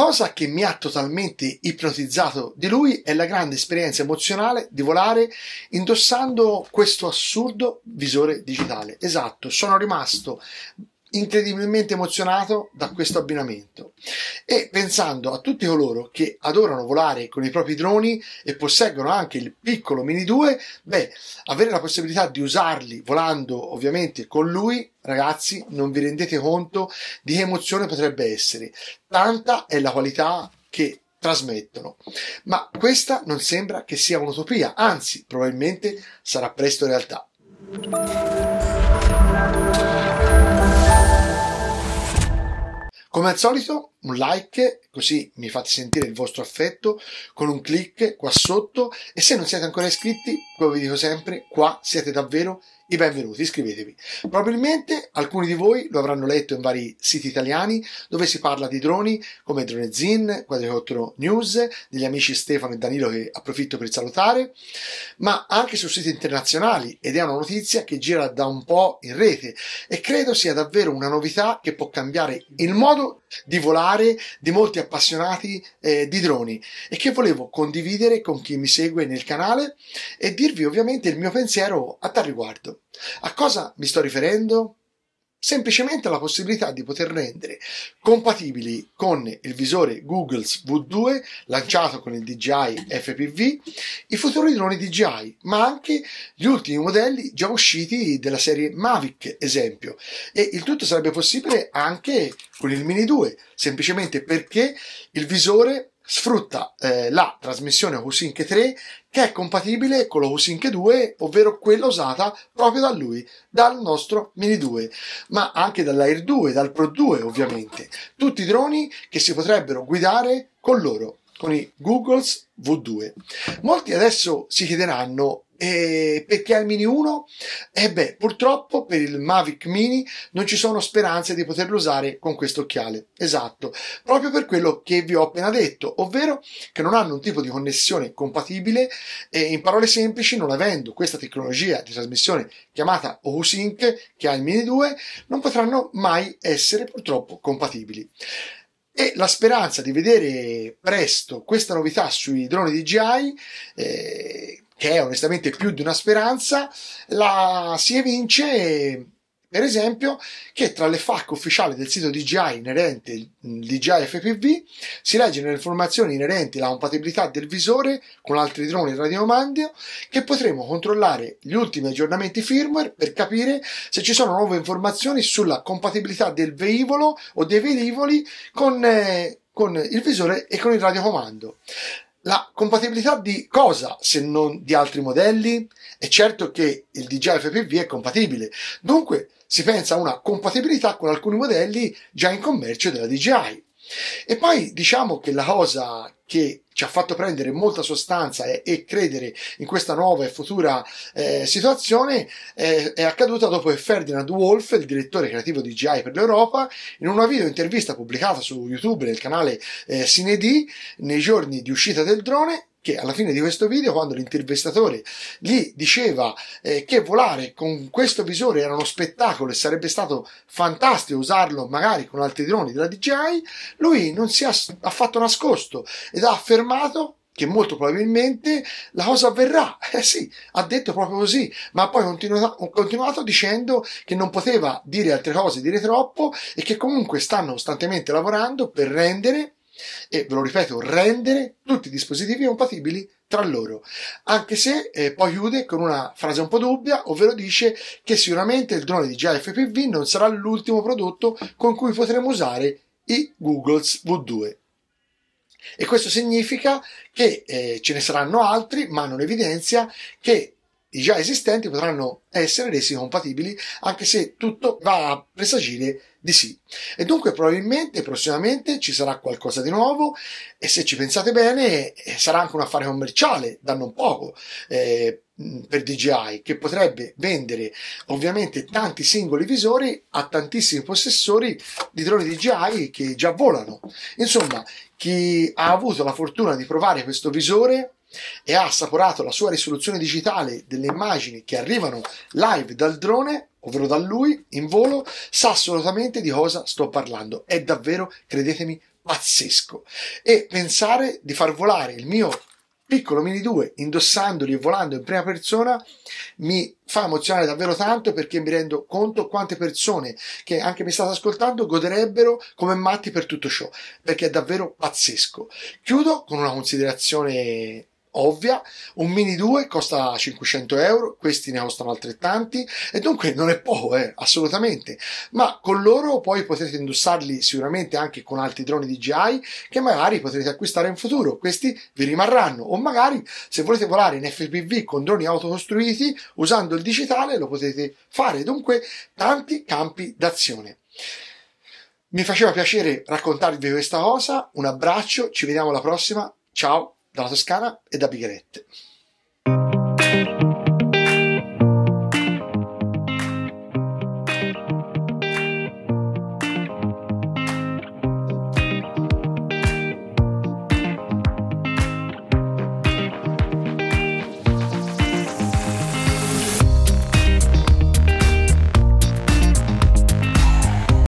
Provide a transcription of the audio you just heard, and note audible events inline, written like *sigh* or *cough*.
cosa che mi ha totalmente ipnotizzato di lui è la grande esperienza emozionale di volare indossando questo assurdo visore digitale. Esatto, sono rimasto incredibilmente emozionato da questo abbinamento e pensando a tutti coloro che adorano volare con i propri droni e posseggono anche il piccolo Mini 2, beh, avere la possibilità di usarli volando ovviamente con lui, ragazzi, non vi rendete conto di che emozione potrebbe essere. Tanta è la qualità che trasmettono. Ma questa non sembra che sia un'utopia, anzi, probabilmente sarà presto realtà. Come al solito un like, così mi fate sentire il vostro affetto, con un clic qua sotto e se non siete ancora iscritti, come vi dico sempre, qua siete davvero i benvenuti, iscrivetevi. Probabilmente alcuni di voi lo avranno letto in vari siti italiani dove si parla di droni come Drone Zin, Quadricottero News, degli amici Stefano e Danilo che approfitto per salutare, ma anche su siti internazionali ed è una notizia che gira da un po' in rete e credo sia davvero una novità che può cambiare il modo di volare di molti appassionati eh, di droni e che volevo condividere con chi mi segue nel canale e dirvi ovviamente il mio pensiero a tal riguardo. A cosa mi sto riferendo? semplicemente la possibilità di poter rendere compatibili con il visore Google's V2 lanciato con il DJI FPV i futuri droni DJI, ma anche gli ultimi modelli già usciti della serie Mavic, esempio. E il tutto sarebbe possibile anche con il Mini 2, semplicemente perché il visore sfrutta eh, la trasmissione Husync 3 che è compatibile con lo Husync 2, ovvero quella usata proprio da lui, dal nostro Mini 2, ma anche dall'Air 2, dal Pro 2 ovviamente, tutti i droni che si potrebbero guidare con loro con i Googles V2. Molti adesso si chiederanno eh, perché al Mini 1? E eh beh, purtroppo per il Mavic Mini non ci sono speranze di poterlo usare con questo occhiale. Esatto, proprio per quello che vi ho appena detto, ovvero che non hanno un tipo di connessione compatibile e in parole semplici, non avendo questa tecnologia di trasmissione chiamata OSync che ha il Mini 2, non potranno mai essere purtroppo compatibili e la speranza di vedere presto questa novità sui droni DJI, eh, che è onestamente più di una speranza, la si evince per esempio, che tra le FAC ufficiali del sito DJI inerente inerenti DJI FPV si leggono le informazioni inerenti alla compatibilità del visore con altri droni radiomandio che potremo controllare gli ultimi aggiornamenti firmware per capire se ci sono nuove informazioni sulla compatibilità del veicolo o dei velivoli con, eh, con il visore e con il radiocomando. La compatibilità di cosa se non di altri modelli? È certo che il DJI FPV è compatibile, dunque si pensa a una compatibilità con alcuni modelli già in commercio della DJI. E poi diciamo che la cosa che ci ha fatto prendere molta sostanza e, e credere in questa nuova e futura eh, situazione eh, è accaduta dopo che Ferdinand Wolf, il direttore creativo di GI per l'Europa, in una video intervista pubblicata su YouTube nel canale eh, Sinedi nei giorni di uscita del drone, che alla fine di questo video, quando l'intervistatore gli diceva eh, che volare con questo visore era uno spettacolo e sarebbe stato fantastico usarlo magari con altri droni della DJI, lui non si è affatto nascosto ed ha affermato che molto probabilmente la cosa avverrà. *laughs* Eh sì, ha detto proprio così, ma poi ha continuato dicendo che non poteva dire altre cose, dire troppo e che comunque stanno costantemente lavorando per rendere e ve lo ripeto, rendere tutti i dispositivi compatibili tra loro, anche se eh, poi chiude con una frase un po' dubbia, ovvero dice che sicuramente il drone DJI FPV non sarà l'ultimo prodotto con cui potremo usare i Googles V2. E questo significa che eh, ce ne saranno altri, ma non evidenzia che già esistenti potranno essere resi compatibili anche se tutto va a presagire di sì. E dunque probabilmente prossimamente ci sarà qualcosa di nuovo e se ci pensate bene eh, sarà anche un affare commerciale da non poco. Eh, per DJI che potrebbe vendere ovviamente tanti singoli visori a tantissimi possessori di droni DJI che già volano. Insomma, chi ha avuto la fortuna di provare questo visore e ha assaporato la sua risoluzione digitale delle immagini che arrivano live dal drone, ovvero da lui, in volo, sa assolutamente di cosa sto parlando. È davvero, credetemi, pazzesco. E pensare di far volare il mio piccolo Mini 2 indossandoli e volando in prima persona mi fa emozionare davvero tanto perché mi rendo conto quante persone che anche mi state ascoltando goderebbero come matti per tutto ciò perché è davvero pazzesco chiudo con una considerazione ovvia, un Mini 2 costa 500 euro, questi ne costano altrettanti e dunque non è poco, eh, assolutamente, ma con loro poi potete indossarli sicuramente anche con altri droni DJI che magari potrete acquistare in futuro, questi vi rimarranno o magari se volete volare in FPV con droni autocostruiti usando il digitale lo potete fare, dunque tanti campi d'azione. Mi faceva piacere raccontarvi questa cosa, un abbraccio, ci vediamo alla prossima, ciao! dalla Toscana e da Bigherette.